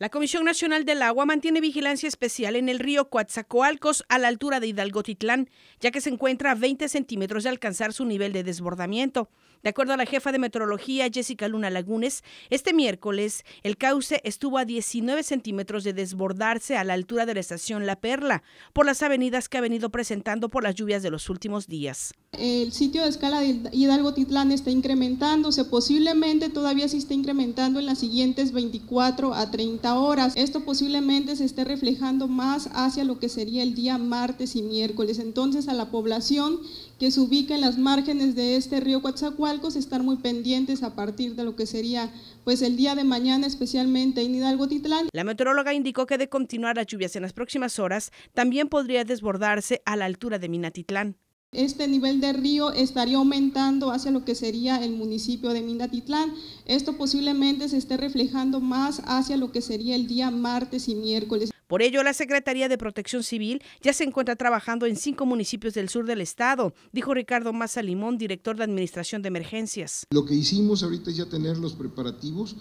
La Comisión Nacional del Agua mantiene vigilancia especial en el río Coatzacoalcos a la altura de Hidalgo Titlán, ya que se encuentra a 20 centímetros de alcanzar su nivel de desbordamiento. De acuerdo a la jefa de meteorología Jessica Luna Lagunes, este miércoles el cauce estuvo a 19 centímetros de desbordarse a la altura de la estación La Perla por las avenidas que ha venido presentando por las lluvias de los últimos días. El sitio de escala de Hidalgo Titlán está incrementándose, posiblemente todavía se está incrementando en las siguientes 24 a 30 ahora. Esto posiblemente se esté reflejando más hacia lo que sería el día martes y miércoles. Entonces a la población que se ubica en las márgenes de este río Coatzacoalcos estar muy pendientes a partir de lo que sería pues el día de mañana especialmente en Hidalgo Titlán. La meteoróloga indicó que de continuar las lluvias en las próximas horas también podría desbordarse a la altura de Minatitlán. Este nivel de río estaría aumentando hacia lo que sería el municipio de Mindatitlán. Esto posiblemente se esté reflejando más hacia lo que sería el día martes y miércoles. Por ello, la Secretaría de Protección Civil ya se encuentra trabajando en cinco municipios del sur del estado, dijo Ricardo Maza Limón, director de Administración de Emergencias. Lo que hicimos ahorita es ya tener los preparativos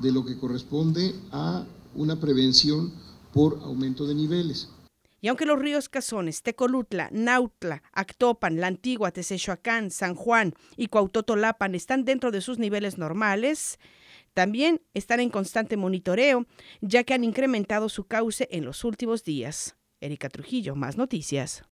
de lo que corresponde a una prevención por aumento de niveles. Y aunque los ríos Cazones, Tecolutla, Nautla, Actopan, La Antigua, Tesechoacán, San Juan y Cuautotolapan están dentro de sus niveles normales, también están en constante monitoreo, ya que han incrementado su cauce en los últimos días. Erika Trujillo, más noticias.